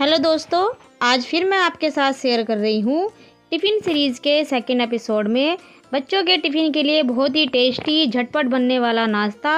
hello दोस्तों आज फिर मैं आपके साथ शेयर कर रही हूँ टिफ़िन सीरीज़ के सेकेंड एपिसोड में बच्चों के टिफ़िन के लिए बहुत ही टेस्टी झटपट बनने वाला नाश्ता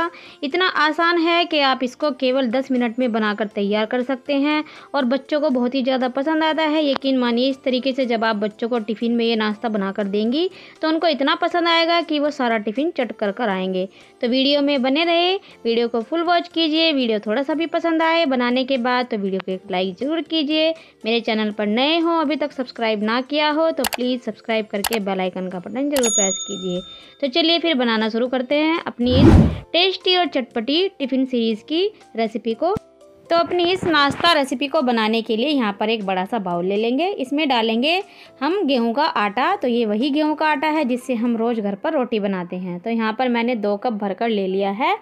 इतना आसान है कि आप इसको केवल 10 मिनट में बनाकर तैयार कर सकते हैं और बच्चों को बहुत ही ज़्यादा पसंद आता है यकीन मानिए इस तरीके से जब आप बच्चों को टिफ़िन में ये नाश्ता बना कर देंगी तो उनको इतना पसंद आएगा कि वो सारा टिफ़िन चट कर कर आएंगे तो वीडियो में बने रहे वीडियो को फुल वॉच कीजिए वीडियो थोड़ा सा भी पसंद आए बनाने के बाद तो वीडियो को एक लाइक ज़रूर कीजिए मेरे चैनल पर नए हों अभी तक सब्सक्राइब ना किया हो तो प्लीज़ सब्सक्राइब करके बेलाइकन का बटन जरूर प्रेस कीजिए तो चलिए फिर बनाना शुरू करते हैं अपनी इस टेस्टी और चटपटी टिफ़िन सीरीज़ की रेसिपी को तो अपनी इस नाश्ता रेसिपी को बनाने के लिए यहाँ पर एक बड़ा सा बाउल ले लेंगे इसमें डालेंगे हम गेहूं का आटा तो ये वही गेहूं का आटा है जिससे हम रोज़ घर पर रोटी बनाते हैं तो यहाँ पर मैंने दो कप भरकर ले लिया है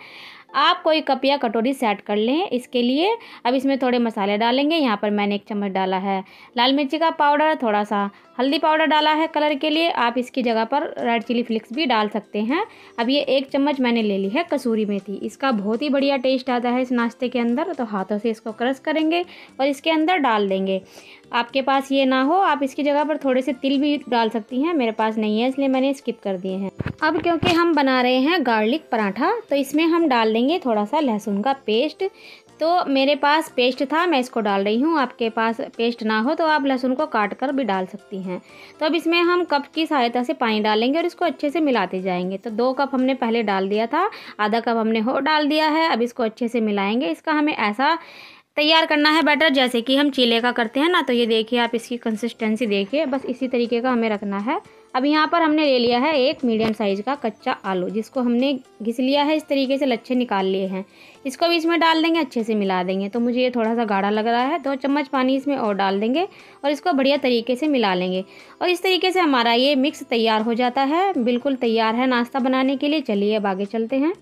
आप कोई कप या कटोरी सेट कर लें इसके लिए अब इसमें थोड़े मसाले डालेंगे यहाँ पर मैंने एक चम्मच डाला है लाल मिर्ची का पाउडर थोड़ा सा हल्दी पाउडर डाला है कलर के लिए आप इसकी जगह पर रेड चिली फ्लिक्स भी डाल सकते हैं अब ये एक चम्मच मैंने ले ली है कसूरी मेथी इसका बहुत ही बढ़िया टेस्ट आता है इस नाश्ते के अंदर तो हाथों से इसको क्रश करेंगे और इसके अंदर डाल देंगे आपके पास ये ना हो आप इसकी जगह पर थोड़े से तिल भी डाल सकती हैं मेरे पास नहीं है इसलिए मैंने स्किप कर दिए हैं अब क्योंकि हम बना रहे हैं गार्लिक पराठा तो इसमें हम डाल देंगे थोड़ा सा लहसुन का पेस्ट तो मेरे पास पेस्ट था मैं इसको डाल रही हूँ आपके पास पेस्ट ना हो तो आप लहसुन को काट कर भी डाल सकती हैं तो अब इसमें हम कप की सहायता से पानी डालेंगे और इसको अच्छे से मिलाते जाएंगे तो दो कप हमने पहले डाल दिया था आधा कप हमने हो डाल दिया है अब इसको अच्छे से मिलाएंगे इसका हमें ऐसा तैयार करना है बैटर जैसे कि हम चीले का करते हैं ना तो ये देखिए आप इसकी कंसिस्टेंसी देखिए बस इसी तरीके का हमें रखना है अब यहाँ पर हमने ले लिया है एक मीडियम साइज़ का कच्चा आलू जिसको हमने घिस लिया है इस तरीके से लच्छे निकाल लिए हैं इसको भी इसमें डाल देंगे अच्छे से मिला देंगे तो मुझे ये थोड़ा सा गाढ़ा लग रहा है दो चम्मच पानी इसमें और डाल देंगे और इसको बढ़िया तरीके से मिला लेंगे और इस तरीके से हमारा ये मिक्स तैयार हो जाता है बिल्कुल तैयार है नाश्ता बनाने के लिए चलिए अब आगे चलते हैं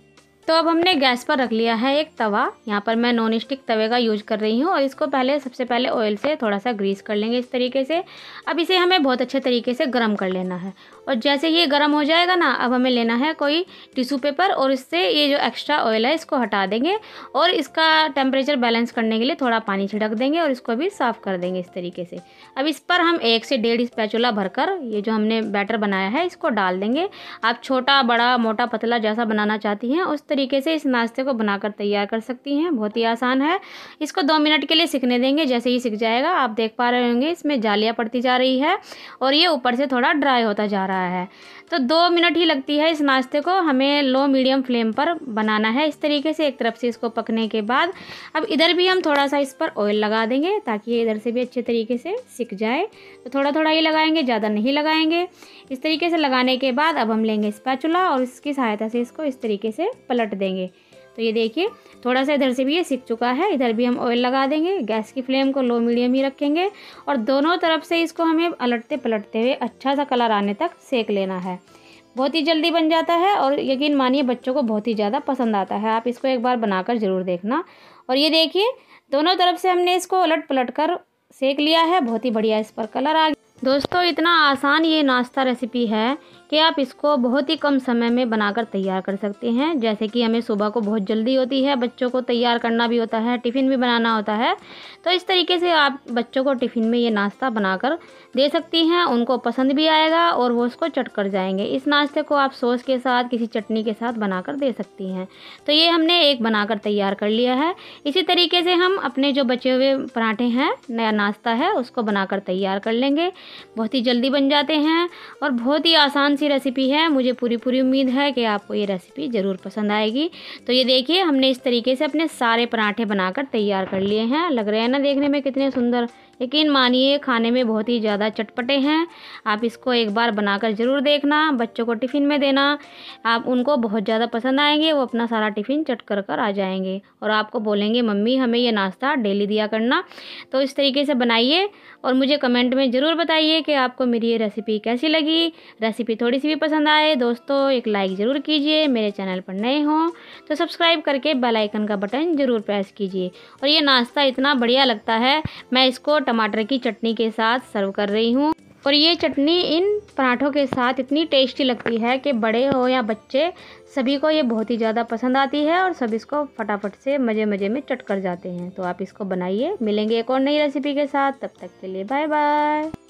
तो अब हमने गैस पर रख लिया है एक तवा यहाँ पर मैं नॉन स्टिक तवे का यूज कर रही हूँ और इसको पहले सबसे पहले ऑयल से थोड़ा सा ग्रीस कर लेंगे इस तरीके से अब इसे हमें बहुत अच्छे तरीके से गर्म कर लेना है और जैसे ये गर्म हो जाएगा ना अब हमें लेना है कोई टिशू पेपर और इससे ये जो एक्स्ट्रा ऑयल है इसको हटा देंगे और इसका टेम्परेचर बैलेंस करने के लिए थोड़ा पानी छिड़क देंगे और इसको भी साफ़ कर देंगे इस तरीके से अब इस पर हम एक से डेढ़ भर भरकर ये जो हमने बैटर बनाया है इसको डाल देंगे आप छोटा बड़ा मोटा पतला जैसा बनाना चाहती हैं उस तरीके से इस नाश्ते को बनाकर तैयार कर सकती हैं बहुत ही आसान है इसको दो मिनट के लिए सीखने देंगे जैसे ही सीख जाएगा आप देख पा रहे होंगे इसमें जालियाँ पड़ती जा रही है और ये ऊपर से थोड़ा ड्राई होता जा रहा है तो दो मिनट ही लगती है इस नाश्ते को हमें लो मीडियम फ्लेम पर बनाना है इस तरीके से एक तरफ से इसको पकने के बाद अब इधर भी हम थोड़ा सा इस पर ऑयल लगा देंगे ताकि ये इधर से भी अच्छे तरीके से सिक जाए तो थोड़ा थोड़ा ही लगाएंगे ज़्यादा नहीं लगाएंगे इस तरीके से लगाने के बाद अब हम लेंगे स्पैचुला और इसकी सहायता से इसको इस तरीके से पलट पलट देंगे तो ये देखिए थोड़ा सा इधर से भी ये सीख चुका है इधर भी हम ऑयल लगा देंगे गैस की फ्लेम को लो मीडियम ही रखेंगे और दोनों तरफ से इसको हमें पलटते पलटते हुए अच्छा सा कलर आने तक सेक लेना है बहुत ही जल्दी बन जाता है और यकीन मानिए बच्चों को बहुत ही ज़्यादा पसंद आता है आप इसको एक बार बनाकर ज़रूर देखना और ये देखिए दोनों तरफ से हमने इसको उलट पलट कर सेक लिया है बहुत ही बढ़िया इस पर कलर आ गया दोस्तों इतना आसान ये नाश्ता रेसिपी है कि आप इसको बहुत ही कम समय में बनाकर तैयार कर सकते हैं जैसे कि हमें सुबह को बहुत जल्दी होती है बच्चों को तैयार करना भी होता है टिफ़िन भी बनाना होता है तो इस तरीके से आप बच्चों को टिफ़िन में ये नाश्ता बनाकर दे सकती हैं उनको पसंद भी आएगा और वो उसको चट कर जाएंगे इस नाश्ते को आप सॉस के साथ किसी चटनी के साथ बनाकर दे सकती हैं तो ये हमने एक बनाकर तैयार कर लिया है इसी तरीके से हम अपने जो बचे हुए पराठे हैं नया नाश्ता है उसको बनाकर तैयार कर लेंगे बहुत ही जल्दी बन जाते हैं और बहुत ही आसान सी रेसिपी है मुझे पूरी पूरी उम्मीद है कि आपको ये रेसिपी ज़रूर पसंद आएगी तो ये देखिए हमने इस तरीके से अपने सारे पराठे बनाकर तैयार कर लिए हैं लग रहे हैं ना देखने में कितने सुंदर लेकिन मानिए खाने में बहुत ही ज़्यादा चटपटे हैं आप इसको एक बार बनाकर ज़रूर देखना बच्चों को टिफ़िन में देना आप उनको बहुत ज़्यादा पसंद आएंगे वो अपना सारा टिफ़िन चट कर कर आ जाएंगे और आपको बोलेंगे मम्मी हमें ये नाश्ता डेली दिया करना तो इस तरीके से बनाइए और मुझे कमेंट में ज़रूर बताइए कि आपको मेरी ये रेसिपी कैसी लगी रेसिपी थोड़ी सी भी पसंद आए दोस्तों एक लाइक ज़रूर कीजिए मेरे चैनल पर नए हों तो सब्सक्राइब करके बेलाइकन का बटन ज़रूर प्रेस कीजिए और ये नाश्ता इतना बढ़िया लगता है मैं इसको टमाटर की चटनी के साथ सर्व कर रही हूँ और ये चटनी इन पराठों के साथ इतनी टेस्टी लगती है कि बड़े हो या बच्चे सभी को ये बहुत ही ज़्यादा पसंद आती है और सब इसको फटाफट से मज़े मज़े में चट कर जाते हैं तो आप इसको बनाइए मिलेंगे एक और नई रेसिपी के साथ तब तक के लिए बाय बाय